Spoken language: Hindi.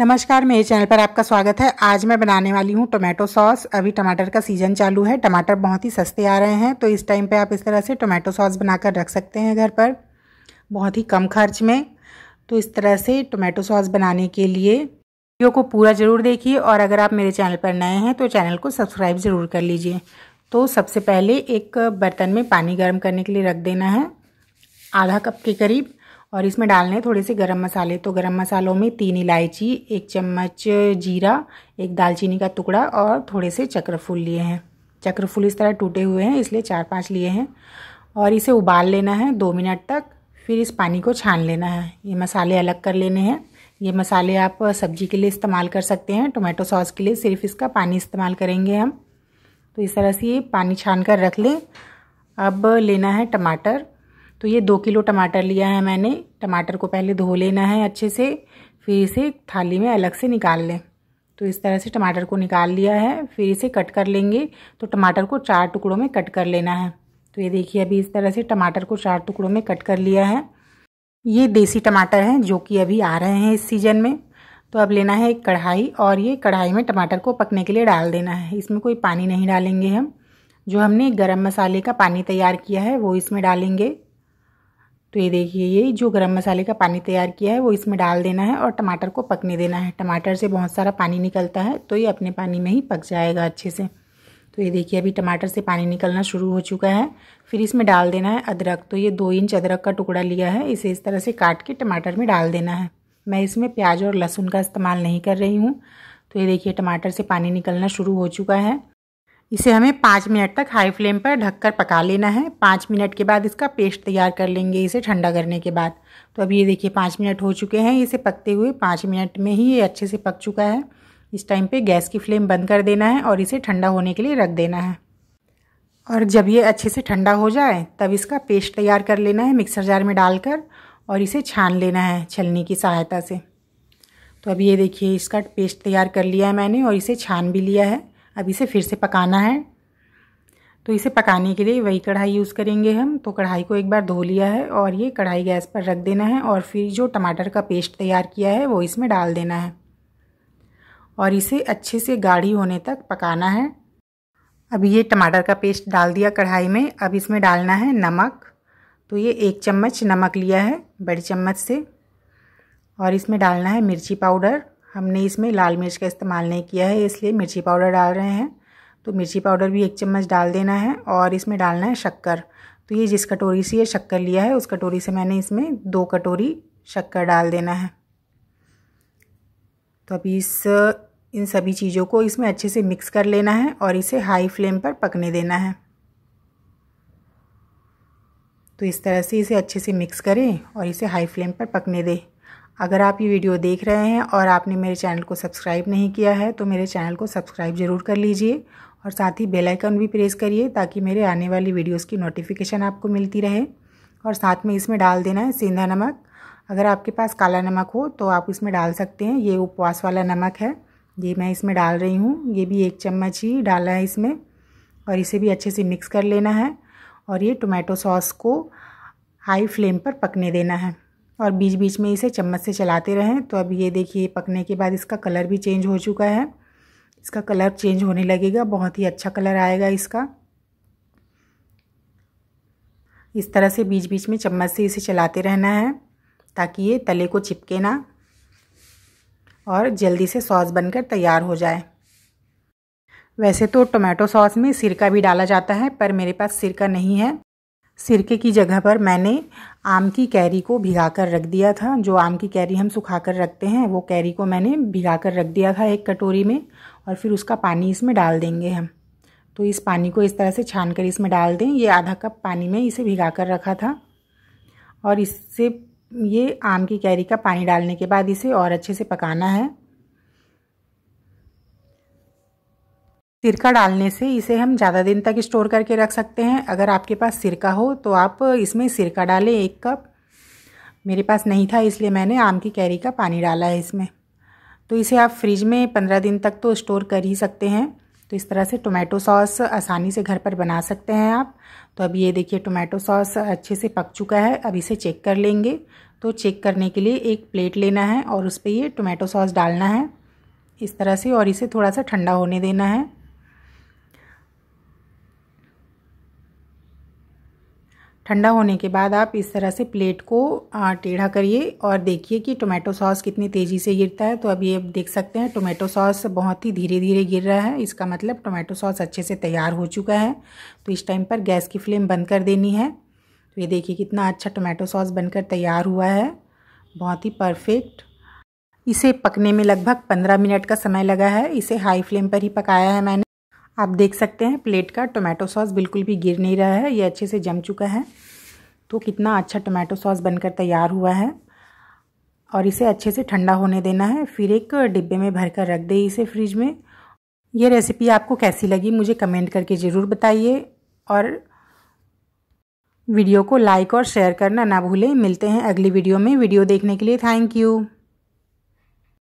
नमस्कार मेरे चैनल पर आपका स्वागत है आज मैं बनाने वाली हूँ टोमेटो सॉस अभी टमाटर का सीज़न चालू है टमाटर बहुत ही सस्ते आ रहे हैं तो इस टाइम पे आप इस तरह से टोमेटो सॉस बनाकर रख सकते हैं घर पर बहुत ही कम खर्च में तो इस तरह से टोमेटो सॉस बनाने के लिए वीडियो को पूरा ज़रूर देखिए और अगर आप मेरे चैनल पर नए हैं तो चैनल को सब्सक्राइब ज़रूर कर लीजिए तो सबसे पहले एक बर्तन में पानी गर्म करने के लिए रख देना है आधा कप के करीब और इसमें डालने हैं थोड़े से गरम मसाले तो गरम मसालों में तीन इलायची एक चम्मच जीरा एक दालचीनी का टुकड़ा और थोड़े से चक्रफूल लिए हैं चक्रफूल इस तरह टूटे हुए हैं इसलिए चार पांच लिए हैं और इसे उबाल लेना है दो मिनट तक फिर इस पानी को छान लेना है ये मसाले अलग कर लेने हैं ये मसाले आप सब्जी के लिए इस्तेमाल कर सकते हैं टोमेटो सॉस के लिए सिर्फ इसका पानी इस्तेमाल करेंगे हम तो इस तरह से ये पानी छान कर रख लें अब लेना है टमाटर तो ये दो किलो टमाटर लिया है मैंने टमाटर को पहले धो लेना है अच्छे से फिर इसे थाली में अलग से निकाल लें तो इस तरह से टमाटर को निकाल लिया है फिर इसे कट कर लेंगे तो टमाटर को चार टुकड़ों में कट कर लेना है तो ये देखिए अभी इस तरह से टमाटर को चार टुकड़ों में कट कर लिया है ये देसी टमाटर हैं जो कि अभी आ रहे हैं इस सीज़न में तो अब लेना है एक कढ़ाई और ये कढ़ाई में टमाटर को पकने के लिए डाल देना है इसमें कोई पानी नहीं डालेंगे हम जो हमने गरम मसाले का पानी तैयार किया है वो इसमें डालेंगे तो ये देखिए ये जो गरम मसाले का पानी तैयार किया है वो इसमें डाल देना है और टमाटर को पकने देना है टमाटर से बहुत सारा पानी निकलता है तो ये अपने पानी में ही पक जाएगा अच्छे से तो ये देखिए अभी टमाटर से पानी निकलना शुरू हो चुका है फिर इसमें डाल देना है अदरक तो ये दो इंच अदरक का टुकड़ा लिया है इसे इस तरह से काट के टमाटर में डाल देना है मैं इसमें प्याज और लहसुन का इस्तेमाल नहीं कर रही हूँ तो ये देखिए टमाटर से पानी निकलना शुरू हो चुका है इसे हमें पाँच मिनट तक हाई फ्लेम पर ढककर पका लेना है पाँच मिनट के बाद इसका पेस्ट तैयार कर लेंगे इसे ठंडा करने के बाद तो अब ये देखिए पाँच मिनट हो चुके हैं इसे पकते हुए पाँच मिनट में ही ये अच्छे से पक चुका है इस टाइम पे गैस की फ्लेम बंद कर देना है और इसे ठंडा होने के लिए रख देना है और जब ये अच्छे से ठंडा हो जाए तब इसका पेस्ट तैयार कर लेना है मिक्सर जार में डालकर और इसे छान लेना है छलनी की सहायता से तो अब ये देखिए इसका पेस्ट तैयार कर लिया है मैंने और इसे छान भी लिया है अब इसे फिर से पकाना है तो इसे पकाने के लिए वही कढ़ाई यूज़ करेंगे हम तो कढ़ाई को एक बार धो लिया है और ये कढ़ाई गैस पर रख देना है और फिर जो टमाटर का पेस्ट तैयार किया है वो इसमें डाल देना है और इसे अच्छे से गाढ़ी होने तक पकाना है अब ये टमाटर का पेस्ट डाल दिया कढ़ाई में अब इसमें डालना है नमक तो ये एक चम्मच नमक लिया है बड़ी चम्मच से और इसमें डालना है मिर्ची पाउडर हमने इसमें लाल मिर्च का इस्तेमाल नहीं किया है इसलिए मिर्ची पाउडर डाल रहे हैं तो मिर्ची पाउडर भी एक चम्मच डाल देना है और इसमें डालना है शक्कर तो ये जिस कटोरी से ये शक्कर लिया है उस कटोरी से मैंने इसमें दो कटोरी शक्कर डाल देना है तो अभी इस इन सभी चीज़ों को इसमें अच्छे से मिक्स कर लेना है और इसे हाई फ्लेम पर पकने देना है तो इस तरह से इसे अच्छे से मिक्स करें और इसे हाई फ्लेम पर पकने दें अगर आप ये वीडियो देख रहे हैं और आपने मेरे चैनल को सब्सक्राइब नहीं किया है तो मेरे चैनल को सब्सक्राइब ज़रूर कर लीजिए और साथ ही बेल आइकन भी प्रेस करिए ताकि मेरे आने वाली वीडियोस की नोटिफिकेशन आपको मिलती रहे और साथ में इसमें डाल देना है सेंधा नमक अगर आपके पास काला नमक हो तो आप इसमें डाल सकते हैं ये उपवास वाला नमक है ये मैं इसमें डाल रही हूँ ये भी एक चम्मच ही डाला है इसमें और इसे भी अच्छे से मिक्स कर लेना है और ये टोमेटो सॉस को हाई फ्लेम पर पकने देना है और बीच बीच में इसे चम्मच से चलाते रहें तो अब ये देखिए पकने के बाद इसका कलर भी चेंज हो चुका है इसका कलर चेंज होने लगेगा बहुत ही अच्छा कलर आएगा इसका इस तरह से बीच बीच में चम्मच से इसे चलाते रहना है ताकि ये तले को चिपके ना और जल्दी से सॉस बनकर तैयार हो जाए वैसे तो टोमेटो सॉस में सिरका भी डाला जाता है पर मेरे पास सिरका नहीं है सिरके की जगह पर मैंने आम की कैरी को भिगा कर रख दिया था जो आम की कैरी हम सुखा कर रखते हैं वो कैरी को मैंने भिगा कर रख दिया था एक कटोरी में और फिर उसका पानी इसमें डाल देंगे हम तो इस पानी को इस तरह से छान कर इसमें डाल दें ये आधा कप पानी में इसे भिगा कर रखा था और इससे ये आम की कैरी का पानी डालने के बाद इसे और अच्छे से पकाना है सिरका डालने से इसे हम ज़्यादा दिन तक स्टोर करके रख सकते हैं अगर आपके पास सिरका हो तो आप इसमें सिरका डालें एक कप मेरे पास नहीं था इसलिए मैंने आम की कैरी का पानी डाला है इसमें तो इसे आप फ्रिज में पंद्रह दिन तक तो स्टोर कर ही सकते हैं तो इस तरह से टोमेटो सॉस आसानी से घर पर बना सकते हैं आप तो अब ये देखिए टोमेटो सॉस अच्छे से पक चुका है अब इसे चेक कर लेंगे तो चेक करने के लिए एक प्लेट लेना है और उस पर ये टोमेटो सॉस डालना है इस तरह से और इसे थोड़ा सा ठंडा होने देना है ठंडा होने के बाद आप इस तरह से प्लेट को टेढ़ा करिए और देखिए कि टोमेटो सॉस कितनी तेज़ी से गिरता है तो अब ये देख सकते हैं टोमेटो सॉस बहुत ही धीरे धीरे गिर रहा है इसका मतलब टोमेटो सॉस अच्छे से तैयार हो चुका है तो इस टाइम पर गैस की फ्लेम बंद कर देनी है तो ये देखिए कितना अच्छा टोमेटो सॉस बनकर तैयार हुआ है बहुत ही परफेक्ट इसे पकने में लगभग पंद्रह मिनट का समय लगा है इसे हाई फ्लेम पर ही पकाया है मैंने आप देख सकते हैं प्लेट का टोमेटो सॉस बिल्कुल भी गिर नहीं रहा है ये अच्छे से जम चुका है तो कितना अच्छा टोमेटो सॉस बनकर तैयार हुआ है और इसे अच्छे से ठंडा होने देना है फिर एक डिब्बे में भर कर रख दे इसे फ्रिज में ये रेसिपी आपको कैसी लगी मुझे कमेंट करके ज़रूर बताइए और वीडियो को लाइक और शेयर करना ना भूलें मिलते हैं अगली वीडियो में वीडियो देखने के लिए थैंक यू